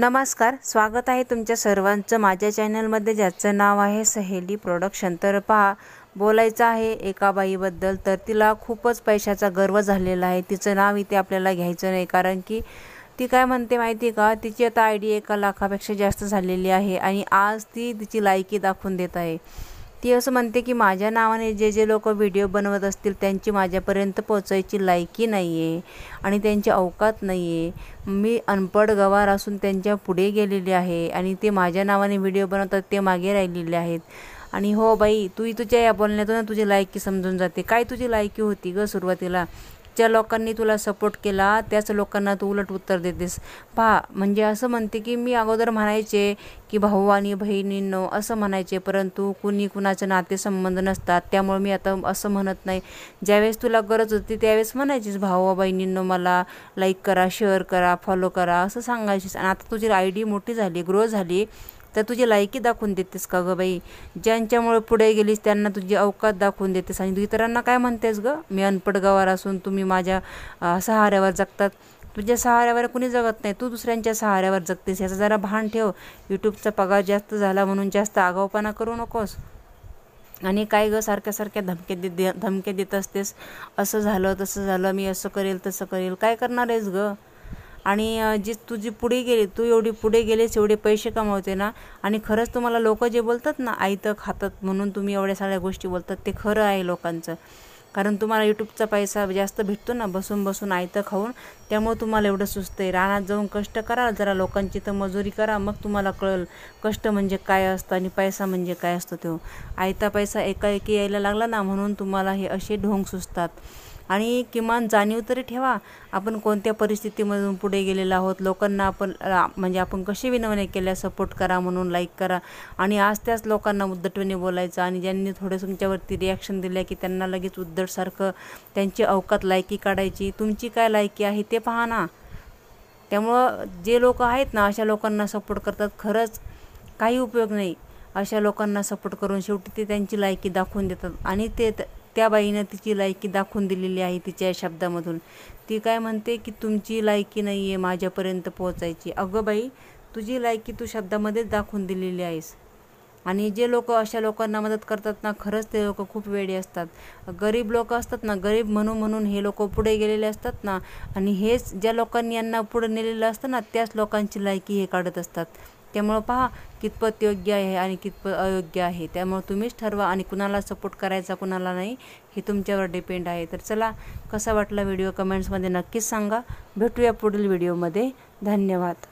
नमस्कार स्वागत आहे तुमच्या सर्वांचं माझ्या चॅनलमध्ये ज्याचं नाव आहे सहेली प्रोडक्शन तर पहा बोलायचं आहे एका बाईबद्दल तर तिला खूपच पैशाचा गर्व झालेला आहे तिचं नाव इथे आपल्याला घ्यायचं नाही कारण की ती काय म्हणते माहिती का तिची आता आय डी एका लाखापेक्षा जास्त झालेली आहे आणि आज ती तिची लायकी दाखवून देत आहे ती असं म्हणते की माझ्या नावाने जे जे लोक व्हिडिओ बनवत असतील त्यांची माझ्यापर्यंत पोचायची लायकी नाही आहे आणि त्यांची अवकात नाही आहे मी अनपड गवार असून त्यांच्या पुढे गेलेली आहे आणि ते माझ्या नावाने व्हिडिओ बनवतात ते मागे राहिलेले आहेत आणि हो बाई तू तुझ्या या बोलण्यातून तुझी लायकी समजून जाते काय तुझी लायकी होती ग सुरुवातीला ज्या लोकांनी तुला सपोर्ट केला त्याच लोकांना तू उलट उत्तर देतेस पहा म्हणजे असं म्हणते की मी अगोदर म्हणायचे की भाऊ आणि बहिणींनो असं म्हणायचे परंतु कुणी कुणाचे नातेसंबंध नसतात त्यामुळे मी आता असं म्हणत नाही ज्यावेळेस तुला गरज होती त्यावेळेस म्हणायचीस भाऊ बहिणींनो मला लाईक करा शेअर करा फॉलो करा असं सांगायचीस आणि आता तुझी आयडी मोठी झाली ग्रो झाली तर तुझी लायकी दाखवून देतेस का गं बाई ज्यांच्यामुळे पुढे गेलीस त्यांना तुझी अवकात दाखवून देतेस आणि इतरांना काय म्हणतेस गं मी अनपट गवार असून तुम्ही माझ्या सहाऱ्यावर जगतात तुझ्या सहाऱ्यावर कुणी जगत नाही तू दुसऱ्यांच्या सहाऱ्यावर जगतेस याचं जरा भान ठेव यूट्यूबचा पगार जास्त झाला म्हणून जास्त आगाऊपणा करू नकोस आणि काय गं सारख्या सारख्या धमक्या देत धमक्या देत असतेस असं झालं तसं झालं मी असं करेल तसं करेल काय करणार आहेस गं आणि जी तुझी पुढे गेली तू एवढी पुढे गेलीस एवढे पैसे कमावते ना आणि खरंच तुम्हाला लोक जे बोलतात ना आई तर खातात म्हणून तुम्ही एवढ्या सगळ्या गोष्टी बोलतात ते खरं आहे लोकांचं कारण तुम्हाला यूट्यूबचा पैसा जास्त भेटतो ना बसून बसून आयतं खाऊन त्यामुळे तुम्हाला एवढं सुचतं आहे रानात जाऊन कष्ट करा जरा लोकांची तर मजुरी करा मग तुम्हाला कळेल कष्ट म्हणजे काय असतं आणि पैसा म्हणजे काय असतो तो आयता पैसा एकाएकी यायला लागला ना म्हणून तुम्हाला हे असे ढोंग सुचतात आणि किमान जाणीव तरी ठेवा आपण कोणत्या परिस्थितीमधून पुढे गेलेलो आहोत लोकांना आपण म्हणजे आपण कशी विनवणी केल्या सपोर्ट करा म्हणून लाईक करा आणि आज त्याच लोकांना उद्धटपणे बोलायचं आणि ज्यांनी थोडं तुमच्यावरती रिॲक्शन दिल्या की त्यांना लगेच उद्धटसारखं त्यांची अवकात लायकी काढायची तुमची काय लायकी आहे ते पहा ना त्यामुळं जे लोक आहेत ना अशा लोकांना सपोर्ट करतात खरंच काही उपयोग नाही अशा लोकांना सपोर्ट करून शेवटी ते त्यांची लायकी दाखवून देतात आणि ते त्या बाईनं तिची लायकी दाखवून दिलेली आहे तिच्या शब्दामधून ती काय म्हणते की तुमची लायकी नाही आहे माझ्यापर्यंत पोहोचायची अगं बाई तुझी लायकी तू शब्दामध्येच दाखवून दिलेली आहेस आणि जे लोक अशा लोकांना मदत करतात ना खरंच ते लोक खूप वेडे असतात गरीब लोक असतात ना गरीब म्हणून म्हणून हे लोक पुढे गेलेले असतात ना आणि हेच ज्या लोकांनी यांना पुढे नेलेलं असतं ना त्याच लोकांची लायकी हे काढत असतात त्यामुळं पहा कितपत योग्य आहे आणि कितपत अयोग्य आहे त्यामुळं तुम्हीच ठरवा आणि कुणाला सपोर्ट करायचा कुणाला नाही हे तुमच्यावर डिपेंड आहे तर चला कसा वाटला व्हिडिओ कमेंट्समध्ये नक्कीच सांगा भेटूया पुढील व्हिडिओमध्ये धन्यवाद